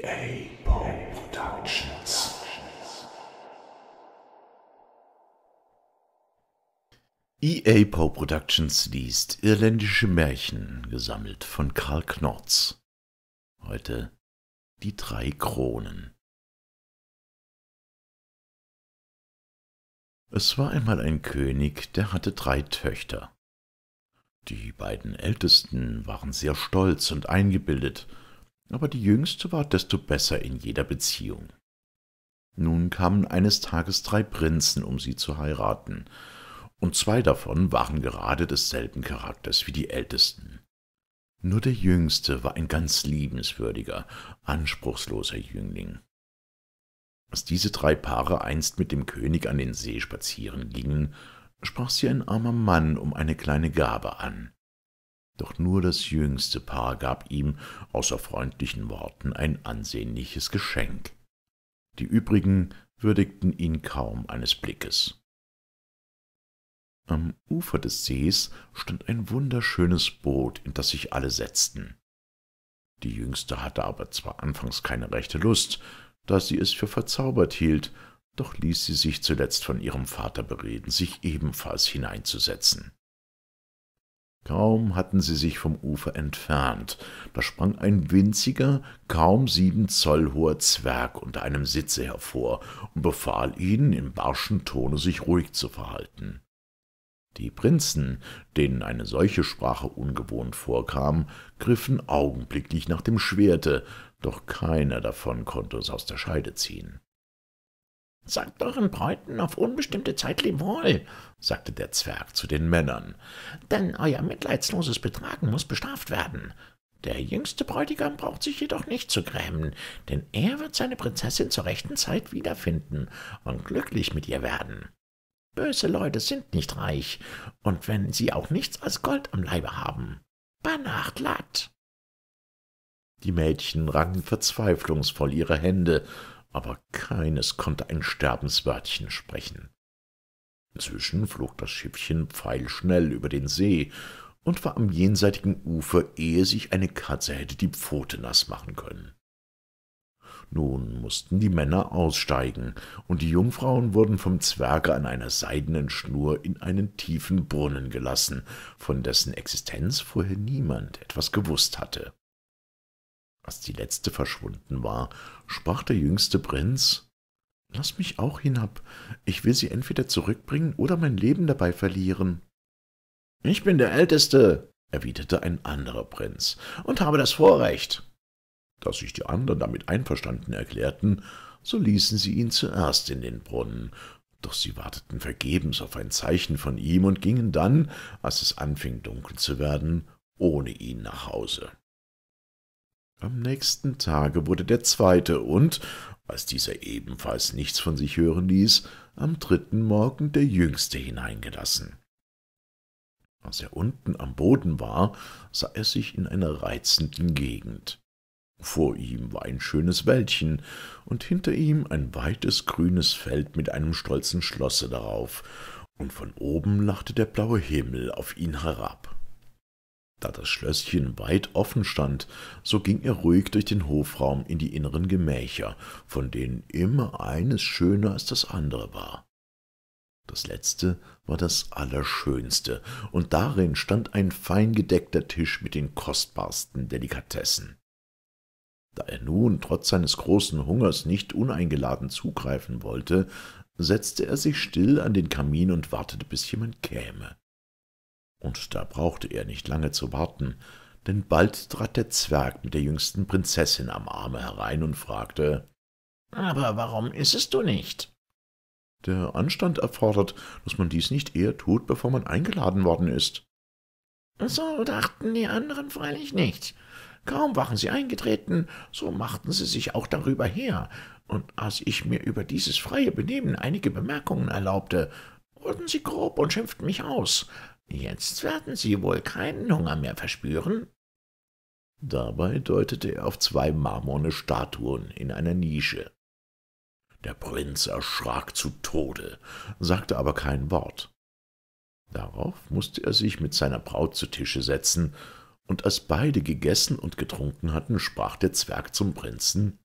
GA Productions. EA Poe Productions liest Irländische Märchen, gesammelt von Karl Knorz. Heute die drei Kronen. Es war einmal ein König, der hatte drei Töchter. Die beiden Ältesten waren sehr stolz und eingebildet, aber die jüngste war desto besser in jeder Beziehung. Nun kamen eines Tages drei Prinzen, um sie zu heiraten, und zwei davon waren gerade desselben Charakters wie die Ältesten. Nur der Jüngste war ein ganz liebenswürdiger, anspruchsloser Jüngling. Als diese drei Paare einst mit dem König an den See spazieren gingen, sprach sie ein armer Mann um eine kleine Gabe an. Doch nur das jüngste Paar gab ihm, außer freundlichen Worten, ein ansehnliches Geschenk. Die übrigen würdigten ihn kaum eines Blickes. Am Ufer des Sees stand ein wunderschönes Boot, in das sich alle setzten. Die Jüngste hatte aber zwar anfangs keine rechte Lust, da sie es für verzaubert hielt, doch ließ sie sich zuletzt von ihrem Vater bereden, sich ebenfalls hineinzusetzen. Kaum hatten sie sich vom Ufer entfernt, da sprang ein winziger, kaum sieben Zoll hoher Zwerg unter einem Sitze hervor und befahl ihnen im barschen Tone, sich ruhig zu verhalten. Die Prinzen, denen eine solche Sprache ungewohnt vorkam, griffen augenblicklich nach dem Schwerte, doch keiner davon konnte es aus der Scheide ziehen. Sagt euren Bräuten auf unbestimmte Zeit Lemoy, sagte der Zwerg zu den Männern, denn euer mitleidsloses Betragen muß bestraft werden. Der jüngste Bräutigam braucht sich jedoch nicht zu grämen, denn er wird seine Prinzessin zur rechten Zeit wiederfinden und glücklich mit ihr werden. Böse Leute sind nicht reich, und wenn sie auch nichts als Gold am Leibe haben. Banach glatt. Die Mädchen rangen verzweiflungsvoll ihre Hände aber keines konnte ein Sterbenswörtchen sprechen. Inzwischen flog das Schiffchen pfeilschnell über den See und war am jenseitigen Ufer, ehe sich eine Katze hätte die Pfote nass machen können. Nun mußten die Männer aussteigen, und die Jungfrauen wurden vom Zwerge an einer seidenen Schnur in einen tiefen Brunnen gelassen, von dessen Existenz vorher niemand etwas gewußt hatte als die letzte verschwunden war, sprach der jüngste Prinz Lass mich auch hinab, ich will sie entweder zurückbringen oder mein Leben dabei verlieren. Ich bin der Älteste, erwiderte ein anderer Prinz, und habe das Vorrecht. Da sich die anderen damit einverstanden erklärten, so ließen sie ihn zuerst in den Brunnen, doch sie warteten vergebens auf ein Zeichen von ihm und gingen dann, als es anfing dunkel zu werden, ohne ihn nach Hause. Am nächsten Tage wurde der zweite und, als dieser ebenfalls nichts von sich hören ließ, am dritten Morgen der jüngste hineingelassen. Als er unten am Boden war, sah er sich in einer reizenden Gegend. Vor ihm war ein schönes Wäldchen und hinter ihm ein weites grünes Feld mit einem stolzen Schlosse darauf, und von oben lachte der blaue Himmel auf ihn herab. Da das Schlösschen weit offen stand, so ging er ruhig durch den Hofraum in die inneren Gemächer, von denen immer eines schöner als das andere war. Das letzte war das Allerschönste, und darin stand ein fein gedeckter Tisch mit den kostbarsten Delikatessen. Da er nun trotz seines großen Hungers nicht uneingeladen zugreifen wollte, setzte er sich still an den Kamin und wartete, bis jemand käme. Und da brauchte er nicht lange zu warten, denn bald trat der Zwerg mit der jüngsten Prinzessin am Arme herein und fragte Aber warum isst du nicht? Der Anstand erfordert, dass man dies nicht eher tut, bevor man eingeladen worden ist. So dachten die anderen freilich nicht. Kaum waren sie eingetreten, so machten sie sich auch darüber her, und als ich mir über dieses freie Benehmen einige Bemerkungen erlaubte, wurden sie grob und schimpften mich aus, Jetzt werden Sie wohl keinen Hunger mehr verspüren. Dabei deutete er auf zwei marmorne Statuen in einer Nische. Der Prinz erschrak zu Tode, sagte aber kein Wort. Darauf mußte er sich mit seiner Braut zu Tische setzen, und als beide gegessen und getrunken hatten, sprach der Zwerg zum Prinzen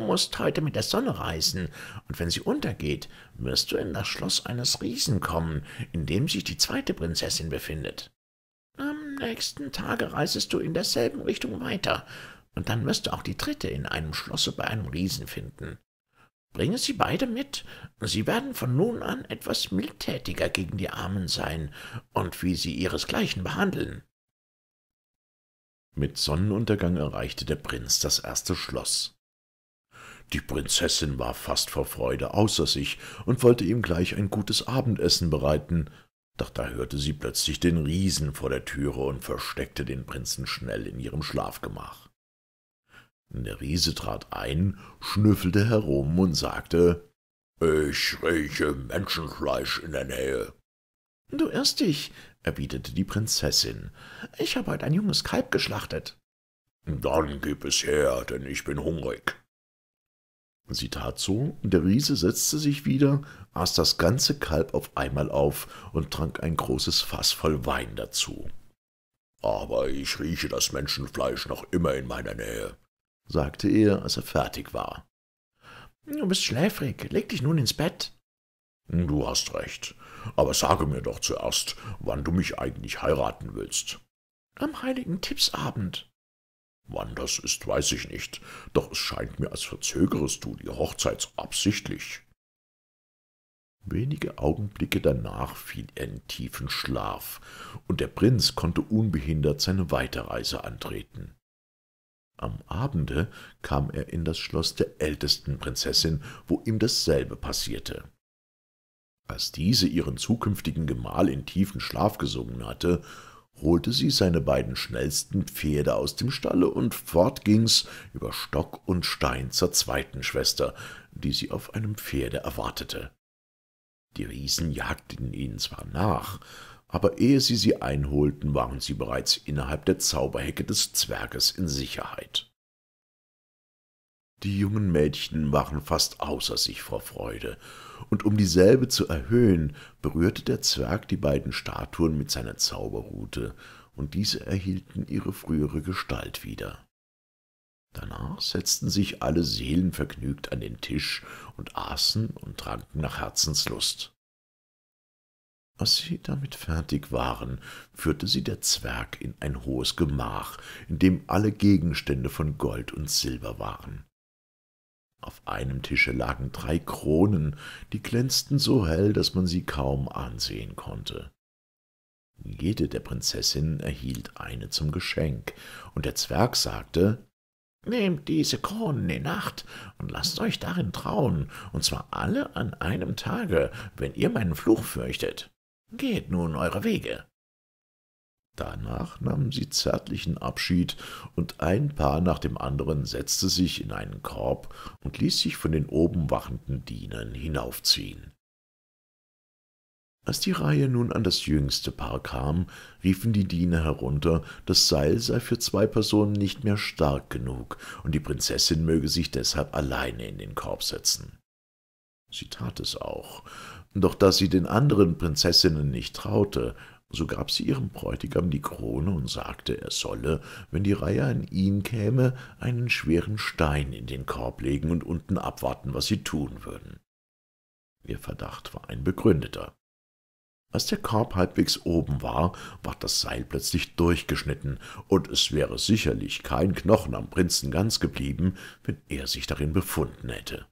Du musst heute mit der Sonne reisen, und wenn sie untergeht, wirst du in das Schloss eines Riesen kommen, in dem sich die zweite Prinzessin befindet. Am nächsten Tage reisest du in derselben Richtung weiter, und dann wirst du auch die dritte in einem Schlosse bei einem Riesen finden. Bringe sie beide mit, sie werden von nun an etwas mildtätiger gegen die Armen sein und wie sie ihresgleichen behandeln. Mit Sonnenuntergang erreichte der Prinz das erste Schloss. Die Prinzessin war fast vor Freude außer sich und wollte ihm gleich ein gutes Abendessen bereiten, doch da hörte sie plötzlich den Riesen vor der Türe und versteckte den Prinzen schnell in ihrem Schlafgemach. Der Riese trat ein, schnüffelte herum und sagte, »Ich rieche Menschenfleisch in der Nähe.« »Du irrst dich«, erwiderte die Prinzessin, »ich habe heute ein junges Kalb geschlachtet.« »Dann gib es her, denn ich bin hungrig.« Sie tat so, und der Riese setzte sich wieder, aß das ganze Kalb auf einmal auf und trank ein großes Fass voll Wein dazu. »Aber ich rieche das Menschenfleisch noch immer in meiner Nähe«, sagte er, als er fertig war. »Du bist schläfrig, leg dich nun ins Bett.« »Du hast recht, aber sage mir doch zuerst, wann du mich eigentlich heiraten willst.« »Am heiligen Tippsabend«, Wann das ist, weiß ich nicht, doch es scheint mir, als verzögerest du die Hochzeit absichtlich.« Wenige Augenblicke danach fiel er in tiefen Schlaf, und der Prinz konnte unbehindert seine Weiterreise antreten. Am Abende kam er in das Schloss der ältesten Prinzessin, wo ihm dasselbe passierte. Als diese ihren zukünftigen Gemahl in tiefen Schlaf gesungen hatte, holte sie seine beiden schnellsten Pferde aus dem Stalle, und fort ging's über Stock und Stein zur zweiten Schwester, die sie auf einem Pferde erwartete. Die Riesen jagten ihnen zwar nach, aber ehe sie sie einholten, waren sie bereits innerhalb der Zauberhecke des Zwerges in Sicherheit. Die jungen Mädchen waren fast außer sich vor Freude und um dieselbe zu erhöhen, berührte der Zwerg die beiden Statuen mit seiner Zauberrute, und diese erhielten ihre frühere Gestalt wieder. Danach setzten sich alle Seelen vergnügt an den Tisch und aßen und tranken nach Herzenslust. Als sie damit fertig waren, führte sie der Zwerg in ein hohes Gemach, in dem alle Gegenstände von Gold und Silber waren. Auf einem Tische lagen drei Kronen, die glänzten so hell, dass man sie kaum ansehen konnte. Jede der Prinzessinnen erhielt eine zum Geschenk, und der Zwerg sagte, »Nehmt diese Kronen in Nacht und lasst euch darin trauen, und zwar alle an einem Tage, wenn ihr meinen Fluch fürchtet. Geht nun eure Wege.« Danach nahmen sie zärtlichen Abschied, und ein Paar nach dem anderen setzte sich in einen Korb und ließ sich von den oben wachenden Dienern hinaufziehen. Als die Reihe nun an das jüngste Paar kam, riefen die Diener herunter, das Seil sei für zwei Personen nicht mehr stark genug, und die Prinzessin möge sich deshalb alleine in den Korb setzen. Sie tat es auch, doch da sie den anderen Prinzessinnen nicht traute, so gab sie ihrem Bräutigam die Krone und sagte, er solle, wenn die Reihe an ihn käme, einen schweren Stein in den Korb legen und unten abwarten, was sie tun würden. Ihr Verdacht war ein begründeter. Als der Korb halbwegs oben war, ward das Seil plötzlich durchgeschnitten, und es wäre sicherlich kein Knochen am Prinzen ganz geblieben, wenn er sich darin befunden hätte.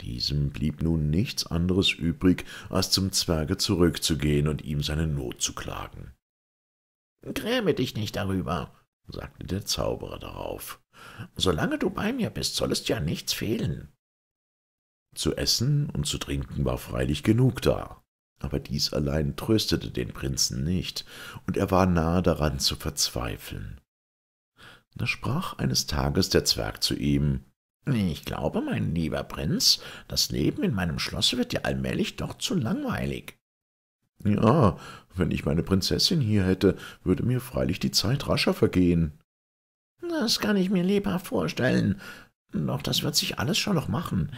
Diesem blieb nun nichts anderes übrig, als zum Zwerge zurückzugehen und ihm seine Not zu klagen. »Gräme dich nicht darüber«, sagte der Zauberer darauf. »Solange du bei mir bist, soll es dir ja nichts fehlen.« Zu essen und zu trinken war freilich genug da, aber dies allein tröstete den Prinzen nicht, und er war nahe daran zu verzweifeln. Da sprach eines Tages der Zwerg zu ihm, ich glaube, mein lieber Prinz, das Leben in meinem Schlosse wird dir allmählich doch zu langweilig. Ja, wenn ich meine Prinzessin hier hätte, würde mir freilich die Zeit rascher vergehen. Das kann ich mir lebhaft vorstellen. Doch das wird sich alles schon noch machen.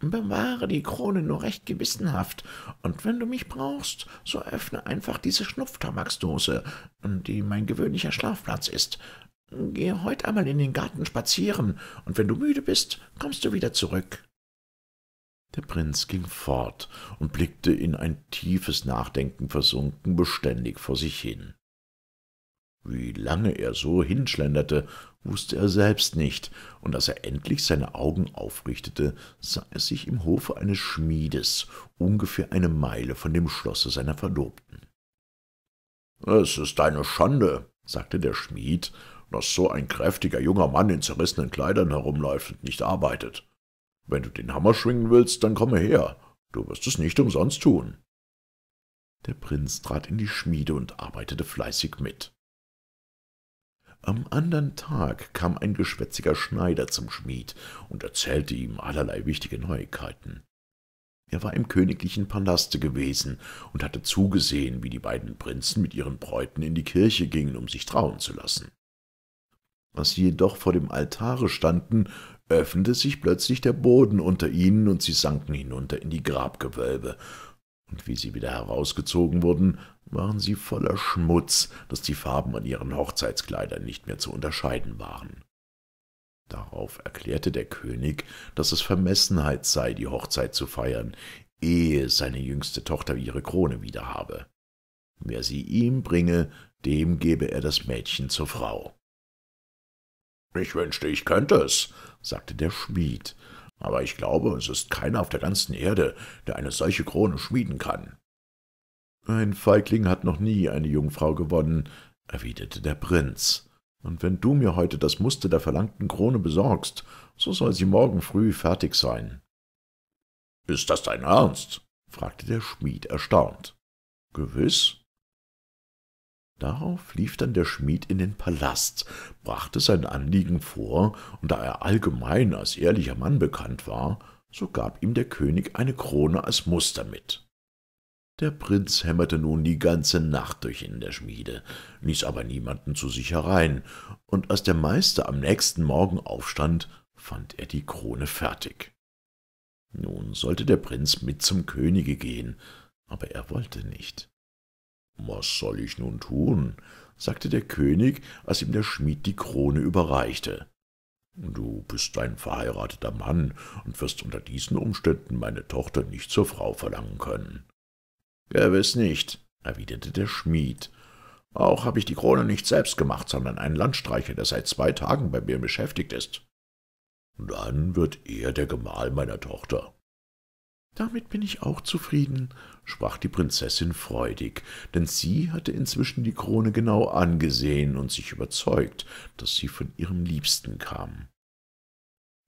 Bewahre die Krone nur recht gewissenhaft, und wenn du mich brauchst, so öffne einfach diese Schnupftabaksdose, die mein gewöhnlicher Schlafplatz ist. Geh heute einmal in den Garten spazieren, und wenn du müde bist, kommst du wieder zurück.« der Prinz ging fort und blickte in ein tiefes Nachdenken versunken beständig vor sich hin. Wie lange er so hinschlenderte, wußte er selbst nicht, und als er endlich seine Augen aufrichtete, sah er sich im Hofe eines Schmiedes, ungefähr eine Meile von dem Schlosse seiner Verlobten. »Es ist eine Schande«, sagte der Schmied dass so ein kräftiger junger Mann in zerrissenen Kleidern herumläuft und nicht arbeitet. Wenn du den Hammer schwingen willst, dann komme her, du wirst es nicht umsonst tun.« Der Prinz trat in die Schmiede und arbeitete fleißig mit. Am andern Tag kam ein geschwätziger Schneider zum Schmied und erzählte ihm allerlei wichtige Neuigkeiten. Er war im königlichen Palaste gewesen und hatte zugesehen, wie die beiden Prinzen mit ihren Bräuten in die Kirche gingen, um sich trauen zu lassen was sie jedoch vor dem Altare standen, öffnete sich plötzlich der Boden unter ihnen, und sie sanken hinunter in die Grabgewölbe. Und wie sie wieder herausgezogen wurden, waren sie voller Schmutz, daß die Farben an ihren Hochzeitskleidern nicht mehr zu unterscheiden waren. Darauf erklärte der König, daß es Vermessenheit sei, die Hochzeit zu feiern, ehe seine jüngste Tochter ihre Krone wieder habe. Wer sie ihm bringe, dem gebe er das Mädchen zur Frau. Ich wünschte, ich könnte es, sagte der Schmied, aber ich glaube, es ist keiner auf der ganzen Erde, der eine solche Krone schmieden kann. Ein Feigling hat noch nie eine Jungfrau gewonnen, erwiderte der Prinz, und wenn du mir heute das Muster der verlangten Krone besorgst, so soll sie morgen früh fertig sein. Ist das dein Ernst? fragte der Schmied erstaunt. Gewiß, Darauf lief dann der Schmied in den Palast, brachte sein Anliegen vor, und da er allgemein als ehrlicher Mann bekannt war, so gab ihm der König eine Krone als Muster mit. Der Prinz hämmerte nun die ganze Nacht durch in der Schmiede, ließ aber niemanden zu sich herein, und als der Meister am nächsten Morgen aufstand, fand er die Krone fertig. Nun sollte der Prinz mit zum Könige gehen, aber er wollte nicht. Was soll ich nun tun? sagte der König, als ihm der Schmied die Krone überreichte. Du bist ein verheirateter Mann und wirst unter diesen Umständen meine Tochter nicht zur Frau verlangen können. Gewiss nicht, erwiderte der Schmied. Auch habe ich die Krone nicht selbst gemacht, sondern einen Landstreicher, der seit zwei Tagen bei mir beschäftigt ist. Dann wird er der Gemahl meiner Tochter, damit bin ich auch zufrieden, sprach die Prinzessin freudig, denn sie hatte inzwischen die Krone genau angesehen und sich überzeugt, daß sie von ihrem Liebsten kam.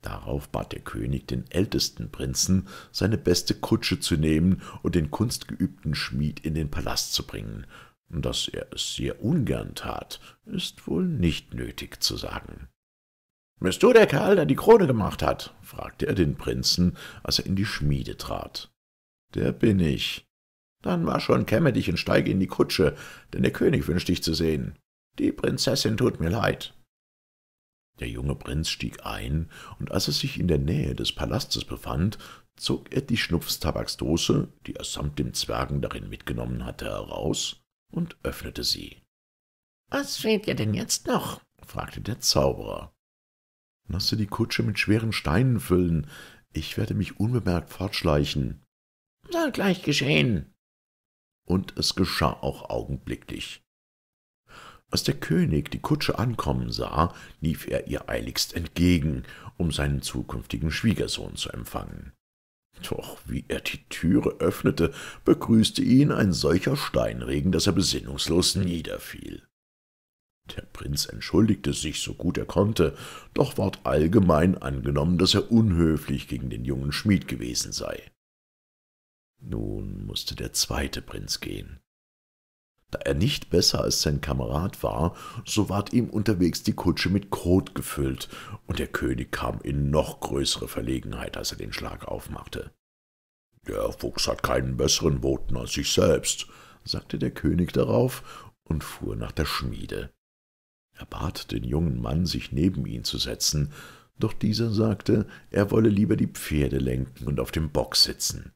Darauf bat der König den ältesten Prinzen, seine beste Kutsche zu nehmen und den kunstgeübten Schmied in den Palast zu bringen. Dass er es sehr ungern tat, ist wohl nicht nötig zu sagen. Bist du der Kerl, der die Krone gemacht hat? fragte er den Prinzen, als er in die Schmiede trat. Der bin ich. Dann war schon, kämme dich und steige in die Kutsche, denn der König wünscht dich zu sehen. Die Prinzessin tut mir leid. Der junge Prinz stieg ein, und als er sich in der Nähe des Palastes befand, zog er die Schnupfstabaksdose, die er samt dem Zwergen darin mitgenommen hatte, heraus und öffnete sie. Was fehlt dir denn jetzt noch? fragte der Zauberer. Lasse die Kutsche mit schweren Steinen füllen. Ich werde mich unbemerkt fortschleichen. Soll gleich geschehen. Und es geschah auch augenblicklich. Als der König die Kutsche ankommen sah, lief er ihr eiligst entgegen, um seinen zukünftigen Schwiegersohn zu empfangen. Doch wie er die Türe öffnete, begrüßte ihn ein solcher Steinregen, daß er besinnungslos niederfiel. Der Prinz entschuldigte sich so gut er konnte, doch ward allgemein angenommen, dass er unhöflich gegen den jungen Schmied gewesen sei. Nun mußte der zweite Prinz gehen. Da er nicht besser als sein Kamerad war, so ward ihm unterwegs die Kutsche mit Kot gefüllt, und der König kam in noch größere Verlegenheit, als er den Schlag aufmachte. Der Fuchs hat keinen besseren Boten als sich selbst, sagte der König darauf und fuhr nach der Schmiede. Er bat den jungen Mann, sich neben ihn zu setzen, doch dieser sagte, er wolle lieber die Pferde lenken und auf dem Bock sitzen.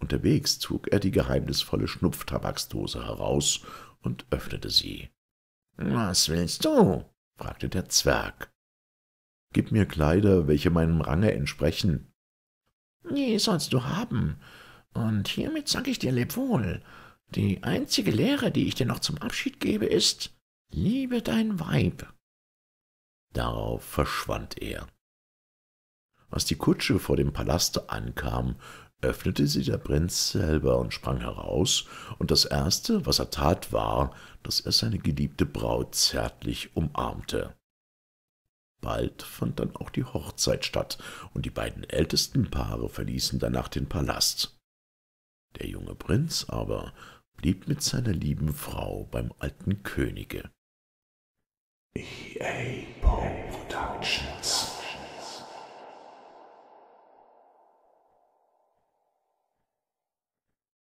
Unterwegs zog er die geheimnisvolle Schnupftabaksdose heraus und öffnete sie. »Was willst du?« fragte der Zwerg. »Gib mir Kleider, welche meinem Range entsprechen.« »Die sollst du haben, und hiermit sag ich dir Lebwohl. Die einzige Lehre, die ich dir noch zum Abschied gebe, ist, liebe dein Weib.« Darauf verschwand er. Als die Kutsche vor dem Palaste ankam, öffnete sie der Prinz selber und sprang heraus, und das Erste, was er tat, war, daß er seine geliebte Braut zärtlich umarmte. Bald fand dann auch die Hochzeit statt, und die beiden ältesten Paare verließen danach den Palast. Der junge Prinz aber blieb mit seiner lieben Frau beim alten Könige. EA Paul Productions.